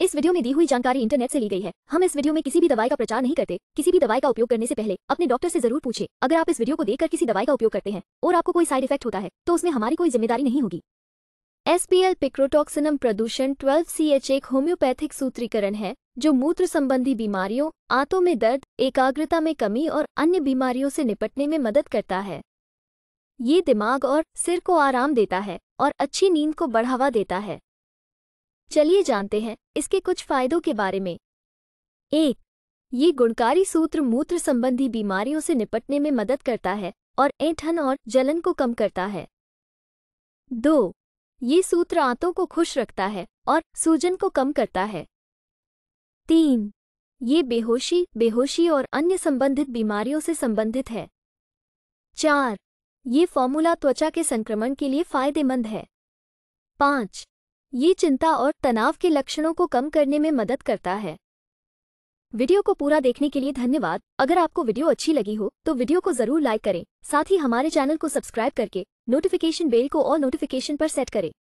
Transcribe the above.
इस वीडियो में दी हुई जानकारी इंटरनेट से ली गई है हम इस वीडियो में किसी भी दवाई का प्रचार नहीं करते किसी भी दवाई का उपयोग करने से पहले अपने डॉक्टर से जरूर पूछे अगर आप इस वीडियो को देखकर किसी दवाई का उपयोग करते हैं और आपको कोई साइड इफेक्ट होता है तो उसमें हमारी कोई जिम्मेदारी नहीं होगी एसपीएल पिक्रोटोक्सिनम प्रदूषण सी एच एक होम्योपैथिक सूत्रीकरण है जो मूत्र संबंधी बीमारियों आंतों में दर्द एकाग्रता में कमी और अन्य बीमारियों से निपटने में मदद करता है ये दिमाग और सिर को आराम देता है और अच्छी नींद को बढ़ावा देता है चलिए जानते हैं इसके कुछ फायदों के बारे में एक ये गुणकारी सूत्र मूत्र संबंधी बीमारियों से निपटने में मदद करता है और ऐंठन और जलन को कम करता है दो ये सूत्र आंतों को खुश रखता है और सूजन को कम करता है तीन ये बेहोशी बेहोशी और अन्य संबंधित बीमारियों से संबंधित है चार ये फॉर्मूला त्वचा के संक्रमण के लिए फायदेमंद है पाँच ये चिंता और तनाव के लक्षणों को कम करने में मदद करता है वीडियो को पूरा देखने के लिए धन्यवाद अगर आपको वीडियो अच्छी लगी हो तो वीडियो को जरूर लाइक करें साथ ही हमारे चैनल को सब्सक्राइब करके नोटिफिकेशन बेल को और नोटिफिकेशन पर सेट करें